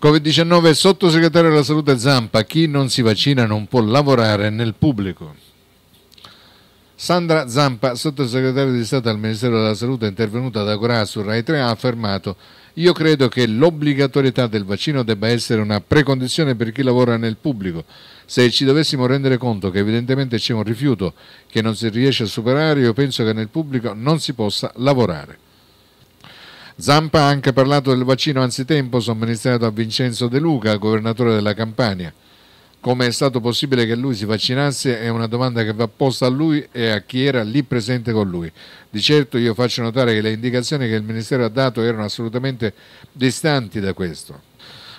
Covid-19, sottosegretario della salute Zampa, chi non si vaccina non può lavorare nel pubblico. Sandra Zampa, sottosegretario di Stato al Ministero della Salute, intervenuta da Corà su Rai 3, ha affermato io credo che l'obbligatorietà del vaccino debba essere una precondizione per chi lavora nel pubblico. Se ci dovessimo rendere conto che evidentemente c'è un rifiuto che non si riesce a superare, io penso che nel pubblico non si possa lavorare. Zampa ha anche parlato del vaccino anzitempo somministrato a Vincenzo De Luca, governatore della Campania. Come è stato possibile che lui si vaccinasse è una domanda che va posta a lui e a chi era lì presente con lui. Di certo io faccio notare che le indicazioni che il Ministero ha dato erano assolutamente distanti da questo,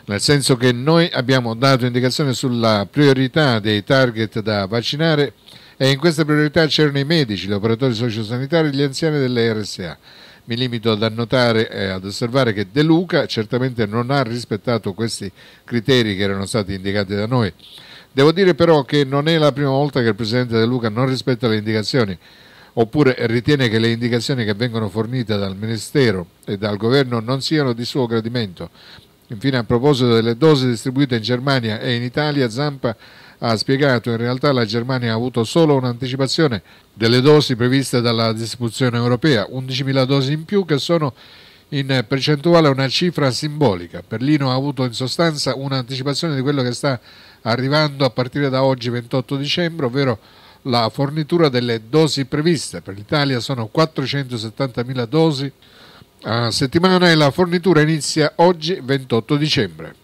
nel senso che noi abbiamo dato indicazioni sulla priorità dei target da vaccinare e in questa priorità c'erano i medici, gli operatori sociosanitari e gli anziani delle RSA mi limito ad annotare e ad osservare che De Luca certamente non ha rispettato questi criteri che erano stati indicati da noi. Devo dire però che non è la prima volta che il Presidente De Luca non rispetta le indicazioni oppure ritiene che le indicazioni che vengono fornite dal Ministero e dal Governo non siano di suo gradimento. Infine, a proposito delle dosi distribuite in Germania e in Italia, Zampa ha spiegato in realtà la Germania ha avuto solo un'anticipazione delle dosi previste dalla distribuzione europea, 11.000 dosi in più che sono in percentuale una cifra simbolica. Berlino ha avuto in sostanza un'anticipazione di quello che sta arrivando a partire da oggi 28 dicembre, ovvero la fornitura delle dosi previste. Per l'Italia sono 470.000 dosi a settimana e la fornitura inizia oggi 28 dicembre.